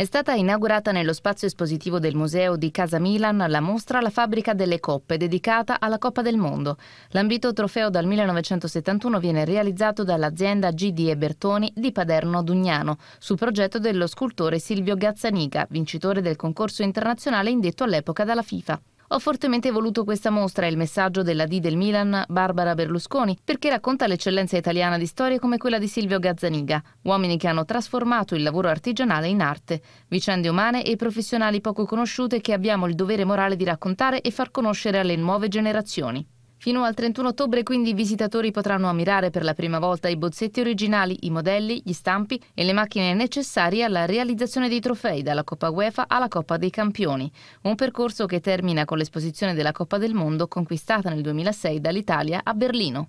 È stata inaugurata nello spazio espositivo del Museo di Casa Milan la mostra La fabbrica delle coppe, dedicata alla Coppa del Mondo. L'ambito trofeo dal 1971 viene realizzato dall'azienda GDE Bertoni di Paderno Dugnano, su progetto dello scultore Silvio Gazzaniga, vincitore del concorso internazionale indetto all'epoca dalla FIFA. Ho fortemente voluto questa mostra, e il messaggio della D del Milan, Barbara Berlusconi, perché racconta l'eccellenza italiana di storie come quella di Silvio Gazzaniga, uomini che hanno trasformato il lavoro artigianale in arte, vicende umane e professionali poco conosciute che abbiamo il dovere morale di raccontare e far conoscere alle nuove generazioni. Fino al 31 ottobre quindi i visitatori potranno ammirare per la prima volta i bozzetti originali, i modelli, gli stampi e le macchine necessarie alla realizzazione dei trofei dalla Coppa UEFA alla Coppa dei Campioni, un percorso che termina con l'esposizione della Coppa del Mondo conquistata nel 2006 dall'Italia a Berlino.